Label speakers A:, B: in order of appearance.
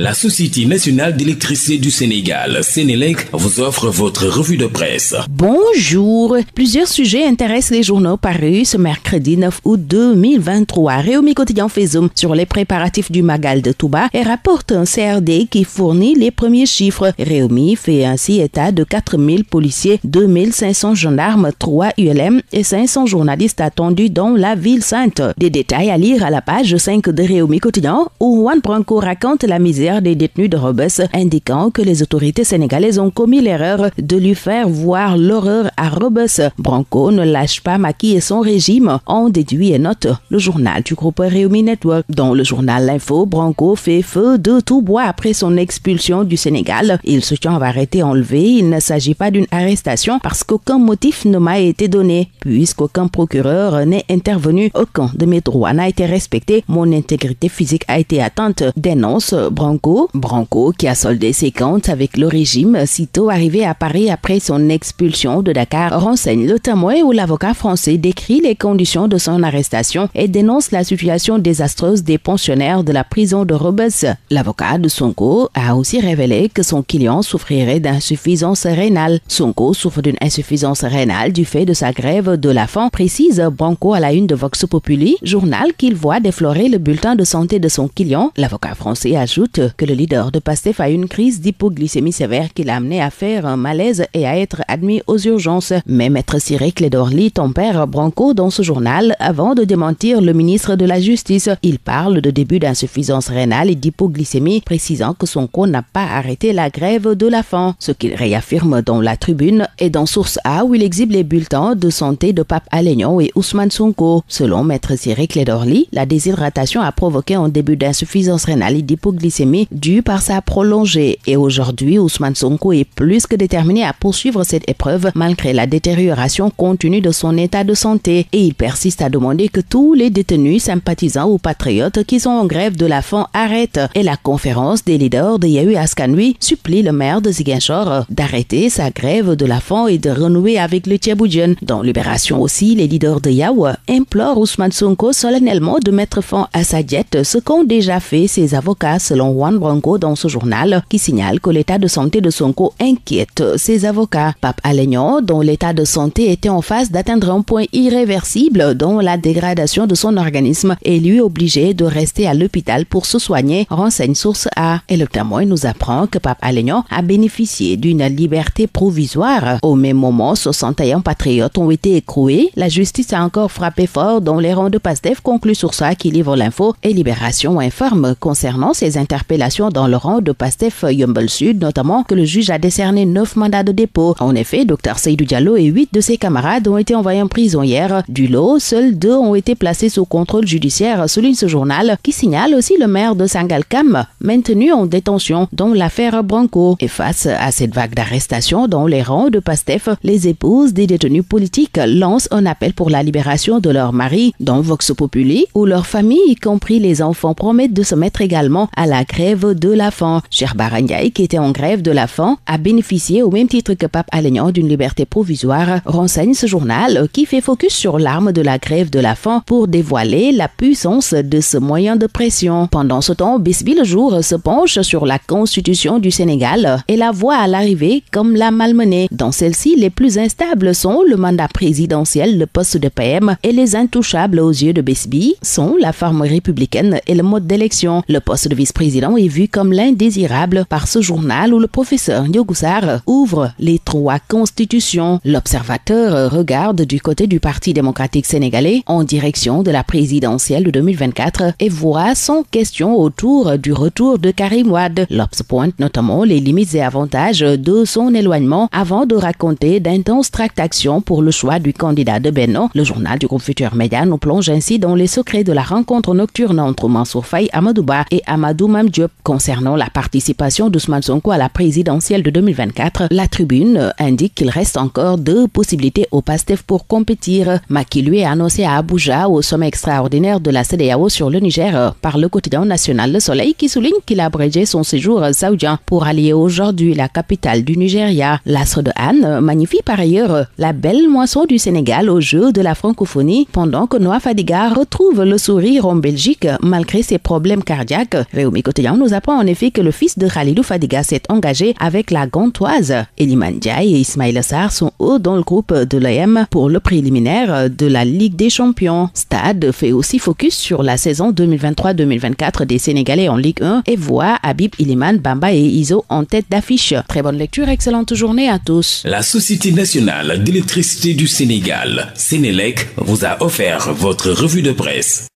A: La Société nationale d'électricité du Sénégal, Sénélec, vous offre votre revue de presse. Bonjour. Plusieurs sujets intéressent les journaux parus ce mercredi 9 août 2023. Réumi Quotidien fait zoom sur les préparatifs du Magal de Touba et rapporte un CRD qui fournit les premiers chiffres. Réumi fait ainsi état de 4000 policiers, 2500 gendarmes, 3 ULM et 500 journalistes attendus dans la ville sainte. Des détails à lire à la page 5 de Réumi Quotidien où Juan Branco raconte la misère des détenus de Robes, indiquant que les autorités sénégalaises ont commis l'erreur de lui faire voir l'horreur à Robes. Branco ne lâche pas Maki et son régime, en déduit et note le journal du groupe Réumi Network. Dans le journal L'Info, Branco fait feu de tout bois après son expulsion du Sénégal. Il à avoir arrêter enlevé. Il ne s'agit pas d'une arrestation parce qu'aucun motif ne m'a été donné, puisqu'aucun procureur n'est intervenu, aucun de mes droits n'a été respecté, mon intégrité physique a été atteinte, dénonce Branco Branco. qui a soldé ses comptes avec le régime sitôt arrivé à Paris après son expulsion de Dakar renseigne le témoin où l'avocat français décrit les conditions de son arrestation et dénonce la situation désastreuse des pensionnaires de la prison de Robes. L'avocat de Sonko a aussi révélé que son client souffrirait d'insuffisance rénale. Sonko souffre d'une insuffisance rénale du fait de sa grève de la faim, précise Branco à la une de Vox Populi, journal qu'il voit déflorer le bulletin de santé de son client. L'avocat français ajoute que le leader de PASTEF a une crise d'hypoglycémie sévère qui l'a amené à faire un malaise et à être admis aux urgences. Mais Maître Cyril Clédorli tempère Branco dans ce journal avant de démentir le ministre de la Justice. Il parle de début d'insuffisance rénale et d'hypoglycémie, précisant que son Sonko n'a pas arrêté la grève de la faim, ce qu'il réaffirme dans la tribune et dans Source A où il exhibe les bulletins de santé de Pape Alignon et Ousmane Sonko. Selon Maître Cyril Clédorli, la déshydratation a provoqué un début d'insuffisance rénale et d'hypoglycémie dû par sa prolongée. Et aujourd'hui, Ousmane Sonko est plus que déterminé à poursuivre cette épreuve malgré la détérioration continue de son état de santé. Et il persiste à demander que tous les détenus, sympathisants ou patriotes qui sont en grève de la faim arrêtent. Et la conférence des leaders de Yahu Askanui supplie le maire de Ziguinchor d'arrêter sa grève de la faim et de renouer avec le Tchéboudjian. Dans Libération aussi, les leaders de Yahoo implorent Ousmane Sonko solennellement de mettre fin à sa diète, ce qu'ont déjà fait ses avocats selon Juan Branco dans ce journal qui signale que l'état de santé de Sonko inquiète ses avocats. Pape Alignon, dont l'état de santé était en phase d'atteindre un point irréversible dont la dégradation de son organisme est lui obligé de rester à l'hôpital pour se soigner, renseigne Source A. Et le témoin nous apprend que Pape Alignon a bénéficié d'une liberté provisoire. Au même moment, 61 patriotes ont été écroués. La justice a encore frappé fort dont les rangs de Pastef, conclut sur ça, qui livre l'info et Libération informe concernant ces interprétations dans le rang de Pastef Yumble Sud, notamment que le juge a décerné neuf mandats de dépôt. En effet, Dr Seydou Diallo et huit de ses camarades ont été envoyés en prison hier. Du lot, seuls deux ont été placés sous contrôle judiciaire, souligne ce journal, qui signale aussi le maire de Sangalkam, maintenu en détention, dont l'affaire Branco. Et face à cette vague d'arrestations dans les rangs de Pastef, les épouses des détenus politiques lancent un appel pour la libération de leurs maris, dans Vox Populi, où leurs familles, y compris les enfants, promettent de se mettre également à la grève de la faim. Cher Barangay, qui était en grève de la faim, a bénéficié au même titre que Pape Alignan d'une liberté provisoire, renseigne ce journal qui fait focus sur l'arme de la grève de la faim pour dévoiler la puissance de ce moyen de pression. Pendant ce temps, Bisby le jour se penche sur la constitution du Sénégal et la voit à l'arrivée comme la malmenée. Dans celle-ci, les plus instables sont le mandat présidentiel, le poste de PM et les intouchables aux yeux de Bisby sont la forme républicaine et le mode d'élection. Le poste de vice-président est vu comme l'indésirable par ce journal où le professeur Ndiogoussar ouvre les trois constitutions. L'observateur regarde du côté du Parti démocratique sénégalais en direction de la présidentielle de 2024 et voit son question autour du retour de Karim Wad. L'Obs pointe notamment les limites et avantages de son éloignement avant de raconter d'intenses tractations pour le choix du candidat de Benno. Le journal du groupe Futur Média nous plonge ainsi dans les secrets de la rencontre nocturne entre Mansour Faye Amadouba et Amadou Mamdi concernant la participation d'Ousmane Sonko à la présidentielle de 2024. La tribune euh, indique qu'il reste encore deux possibilités au PASTEF pour compétir. Maki lui est annoncé à Abuja au sommet extraordinaire de la CDAO sur le Niger euh, par le quotidien national Le Soleil qui souligne qu'il a abrégé son séjour euh, saoudien pour allier aujourd'hui la capitale du Nigeria. L'astre de Anne magnifie par ailleurs la belle moisson du Sénégal au jeu de la francophonie pendant que Noah Fadiga retrouve le sourire en Belgique malgré ses problèmes cardiaques. Réumi quotidien on nous apprend en effet que le fils de Khalilou Fadiga s'est engagé avec la gantoise. Eliman Diaye et Ismail Assar sont hauts dans le groupe de l'OM pour le préliminaire de la Ligue des Champions. Stade fait aussi focus sur la saison 2023-2024 des Sénégalais en Ligue 1 et voit Habib Iliman, Bamba et Iso en tête d'affiche. Très bonne lecture, excellente journée à tous. La Société nationale d'électricité du Sénégal, Sénélec, vous a offert votre revue de presse.